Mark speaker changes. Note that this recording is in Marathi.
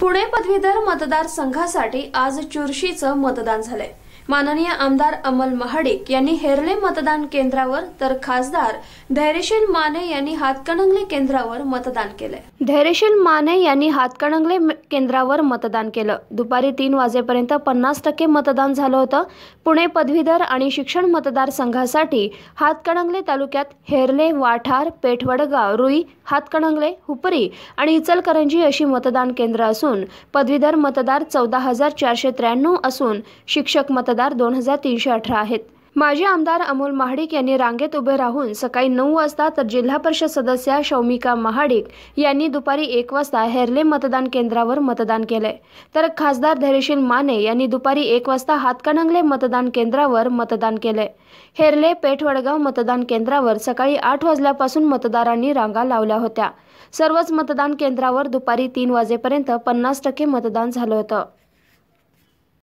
Speaker 1: पुणे पदवीधर मतदारसंघासाठी आज चुरशीचं मतदान झालंय माननीय आमदार अमल महाडिक यांनी हेरले मतदान केंद्रावर तर खासदार धैर्यशील माने यांनी हातकणंगले केंद्रावर मतदान केले धैर्यशील माने यांनी हातकणंगले केंद्रावर मतदान केलं दुपारी तीन वाजेपर्यंत पन्नास टक्के मतदान झालं होतं पुणे पदवीधर आणि शिक्षण मतदारसंघासाठी हातकणंगले तालुक्यात हेरले वाठार पेठवडगाव रुई हातकणंगले हुपरी आणि इचलकरंजी अशी मतदान केंद्र असून पदवीधर मतदार चौदा हजार चारशे त्र्याण्णव असून शिक्षक मतदार मतदार दोन हजार तीनशे अठरा आहेत माजी आमदार अमोल महाडिक यांनी रांगेत उभे राहून सकाळी नऊ वाजता तर जिल्हा परिषद सदस्या शौमिका महाडिक यांनी दुपारी एक वाजता हेरले मतदान केंद्रावर मतदान केले तर खासदार धैर्यशील माने यांनी दुपारी एक वाजता हातकणंगले मतदान केंद्रावर मतदान केले हेरले पेठवडगाव मतदान केंद्रावर सकाळी आठ वाजल्यापासून मतदारांनी रांगा लावल्या होत्या सर्वच मतदान केंद्रावर दुपारी तीन वाजेपर्यंत पन्नास टक्के मतदान झालं होतं